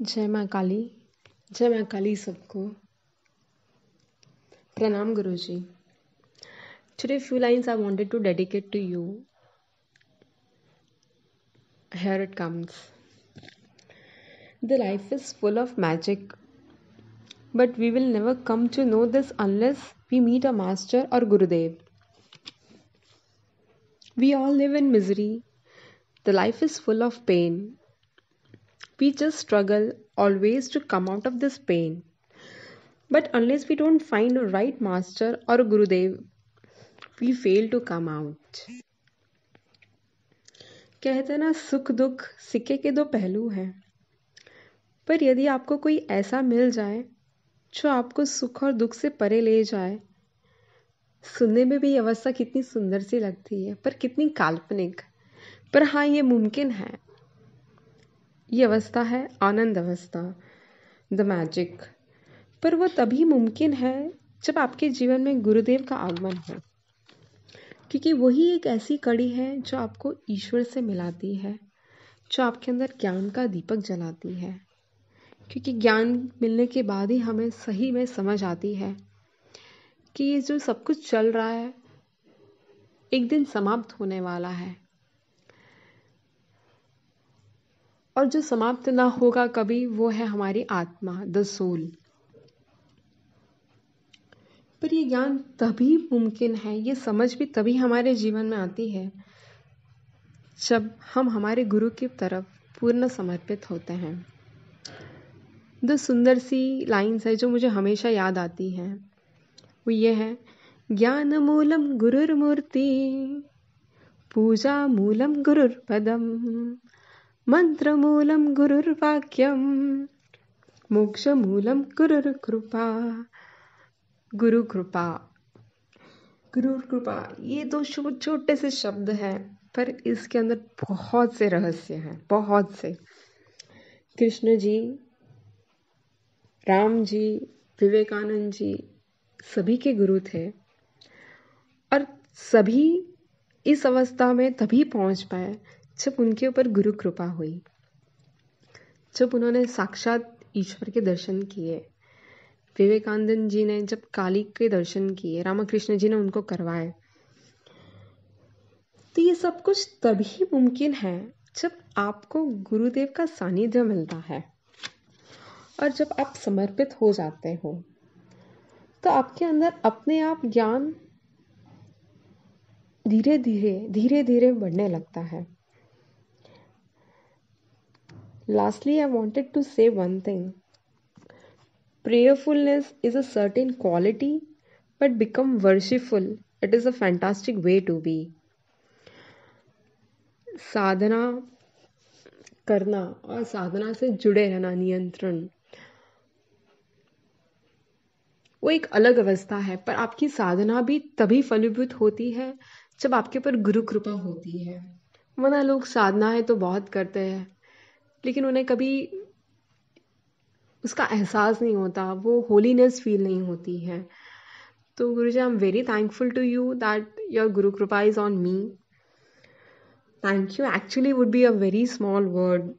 जय मां काली जय मां काली सबको प्रणाम Guru ji today few lines I wanted to dedicate to you here it comes the life is full of magic but we will never come to know this unless we meet a master और Gurudev we all live in misery the life is full of pain we just struggle always to come out of this pain. But unless we don't find a right master or a Gurudev, we fail to come out. कहते ना सुख दुख सिक्के के दो पहलू हैं पर यदि आपको कोई ऐसा मिल जाए जो आपको सुख और दुख से परे ले जाए सुनने में भी अवस्था कितनी सुंदर सी लगती है पर कितनी काल्पनिक पर हाँ ये मुमकिन है ये अवस्था है आनंद अवस्था द मैजिक पर वो तभी मुमकिन है जब आपके जीवन में गुरुदेव का आगमन हो क्योंकि वही एक ऐसी कड़ी है जो आपको ईश्वर से मिलाती है जो आपके अंदर ज्ञान का दीपक जलाती है क्योंकि ज्ञान मिलने के बाद ही हमें सही में समझ आती है कि ये जो सब कुछ चल रहा है एक दिन समाप्त होने वाला है और जो समाप्त ना होगा कभी वो है हमारी आत्मा द सोल पर ये ज्ञान तभी मुमकिन है ये समझ भी तभी हमारे जीवन में आती है जब हम हमारे गुरु की तरफ पूर्ण समर्पित होते हैं दो सुंदर सी लाइन्स है जो मुझे हमेशा याद आती हैं वो ये है ज्ञान मूलम गुरुर्मूर्ति पूजा मूलम गुरुर्पदम मन्त्रमूलं गुरुर्वाक्यं मोक्षमूलं गुरुर्कृपा गुरुकृपा गुरुकृपा ये दो छोटे से शब्द हैं पर इसके अंदर बहुत से रहस्य हैं बहुत से कृष्ण जी राम जी विवेकानंद जी सभी के गुरु थे और सभी इस अवस्था में तभी पहुंच पाए जब उनके ऊपर गुरु कृपा हुई जब उन्होंने साक्षात ईश्वर के दर्शन किए विवेकानंद जी ने जब काली के दर्शन किए रामकृष्ण जी ने उनको करवाए तो ये सब कुछ तभी मुमकिन है जब आपको गुरुदेव का सानिध्य मिलता है और जब आप समर्पित हो जाते हो तो आपके अंदर अपने आप ज्ञान धीरे धीरे धीरे धीरे बढ़ने लगता है Lastly, I wanted to say one thing. Prayerfulness is a certain quality, but become worshipful. It is a fantastic way to be. साधना करना और साधना से जुड़े रहना नियंत्रण वो एक अलग अवस्था है पर आपकी साधना भी तभी फलीभूत होती है जब आपके ऊपर गुरु कृपा होती है वरना लोग साधना है तो बहुत करते हैं लेकिन उन्हें कभी उसका एहसास नहीं होता वो होलीनेस फील नहीं होती है तो Guru ji I am very thankful to you that your guru kripa is on me thank you actually would be a very small word